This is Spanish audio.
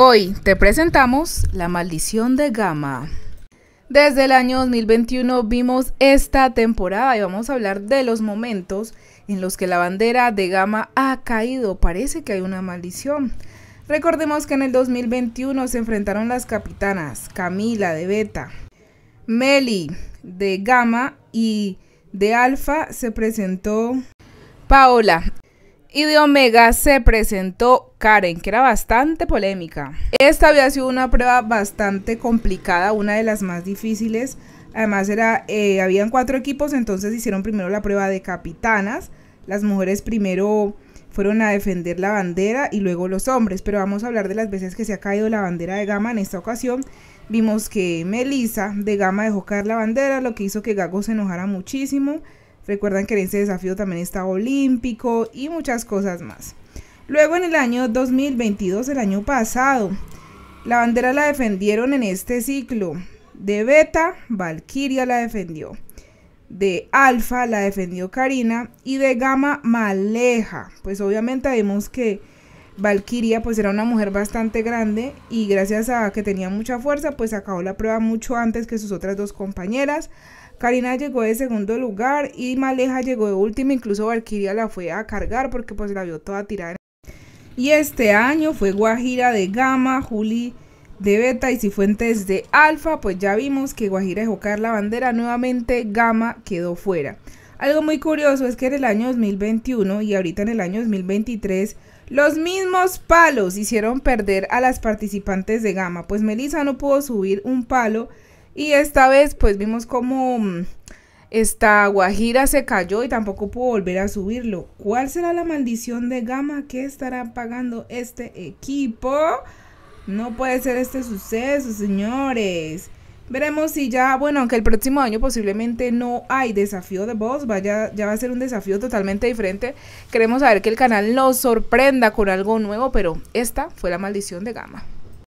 Hoy te presentamos la maldición de Gama. Desde el año 2021 vimos esta temporada y vamos a hablar de los momentos en los que la bandera de Gama ha caído. Parece que hay una maldición. Recordemos que en el 2021 se enfrentaron las capitanas Camila de Beta, Meli de Gama y de Alfa se presentó Paola y de Omega se presentó Karen, que era bastante polémica. Esta había sido una prueba bastante complicada, una de las más difíciles. Además, era, eh, habían cuatro equipos, entonces hicieron primero la prueba de capitanas. Las mujeres primero fueron a defender la bandera y luego los hombres, pero vamos a hablar de las veces que se ha caído la bandera de Gama en esta ocasión. Vimos que Melissa de Gama dejó caer la bandera, lo que hizo que Gago se enojara muchísimo. Recuerdan que en ese desafío también está Olímpico y muchas cosas más. Luego en el año 2022, el año pasado, la bandera la defendieron en este ciclo. De Beta, Valkyria la defendió. De Alfa la defendió Karina y de Gama Maleja. Pues obviamente vemos que Valkyria pues era una mujer bastante grande y gracias a que tenía mucha fuerza pues acabó la prueba mucho antes que sus otras dos compañeras. Karina llegó de segundo lugar y Maleja llegó de última, incluso Valkyria la fue a cargar porque pues la vio toda tirada. Y este año fue Guajira de Gama, Juli de Beta y Cifuentes de Alfa, pues ya vimos que Guajira dejó caer la bandera, nuevamente Gama quedó fuera. Algo muy curioso es que en el año 2021 y ahorita en el año 2023 los mismos palos hicieron perder a las participantes de gama, pues Melissa no pudo subir un palo y esta vez pues vimos como mm, esta Guajira se cayó y tampoco pudo volver a subirlo. ¿Cuál será la maldición de gama que estará pagando este equipo? No puede ser este suceso, señores. Veremos si ya, bueno, aunque el próximo año posiblemente no hay desafío de voz, vaya, ya va a ser un desafío totalmente diferente. Queremos saber que el canal nos sorprenda con algo nuevo, pero esta fue la maldición de Gama.